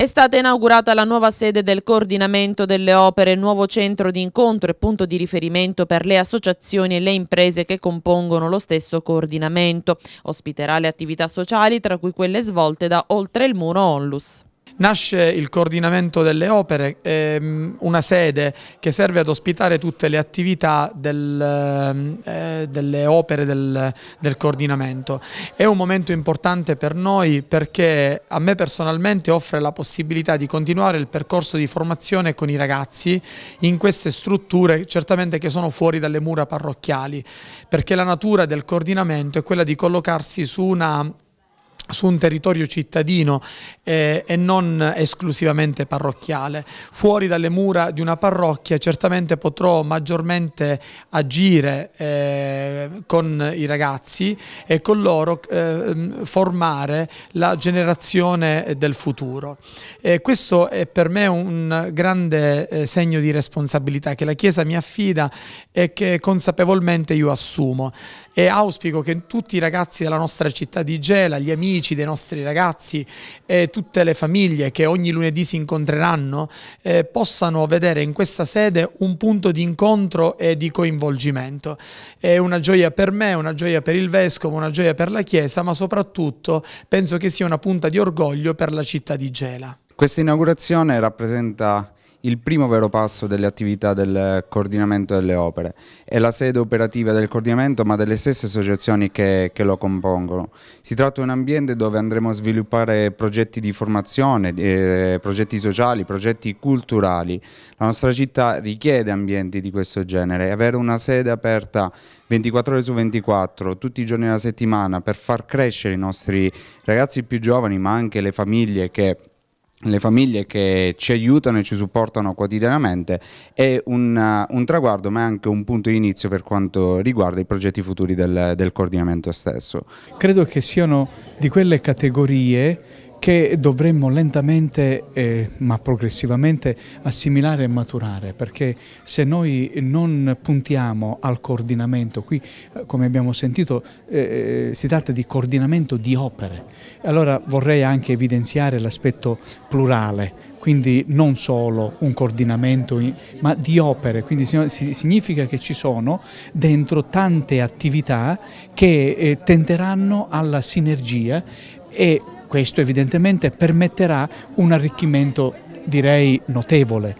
È stata inaugurata la nuova sede del coordinamento delle opere, nuovo centro di incontro e punto di riferimento per le associazioni e le imprese che compongono lo stesso coordinamento. Ospiterà le attività sociali, tra cui quelle svolte da Oltre il Muro Onlus. Nasce il coordinamento delle opere, ehm, una sede che serve ad ospitare tutte le attività del, eh, delle opere del, del coordinamento. È un momento importante per noi perché a me personalmente offre la possibilità di continuare il percorso di formazione con i ragazzi in queste strutture certamente che sono fuori dalle mura parrocchiali, perché la natura del coordinamento è quella di collocarsi su una su un territorio cittadino eh, e non esclusivamente parrocchiale. Fuori dalle mura di una parrocchia certamente potrò maggiormente agire eh, con i ragazzi e con loro eh, mm, formare la generazione del futuro. E questo è per me un grande eh, segno di responsabilità che la Chiesa mi affida e che consapevolmente io assumo e auspico che tutti i ragazzi della nostra città di Gela, gli amici, genitrici, dei nostri ragazzi, e tutte le famiglie che ogni lunedì si incontreranno, eh, possano vedere in questa sede un punto di incontro e di coinvolgimento. È una gioia per me, una gioia per il Vescovo, una gioia per la Chiesa, ma soprattutto penso che sia una punta di orgoglio per la città di Gela. Questa inaugurazione rappresenta il primo vero passo delle attività del coordinamento delle opere. È la sede operativa del coordinamento ma delle stesse associazioni che, che lo compongono. Si tratta di un ambiente dove andremo a sviluppare progetti di formazione, eh, progetti sociali, progetti culturali. La nostra città richiede ambienti di questo genere. Avere una sede aperta 24 ore su 24, tutti i giorni della settimana per far crescere i nostri ragazzi più giovani ma anche le famiglie che le famiglie che ci aiutano e ci supportano quotidianamente è un, uh, un, traguardo ma è anche un punto di inizio per quanto riguarda i progetti futuri del, del coordinamento stesso. Credo che siano di quelle categorie che dovremmo lentamente eh, ma progressivamente assimilare e maturare perché se noi non puntiamo al coordinamento, qui eh, come abbiamo sentito eh, eh, si tratta di coordinamento di opere, allora vorrei anche evidenziare l'aspetto plurale quindi non solo un coordinamento ma di opere, quindi significa che ci sono dentro tante attività che eh, tenteranno alla sinergia e questo evidentemente permetterà un arricchimento direi notevole.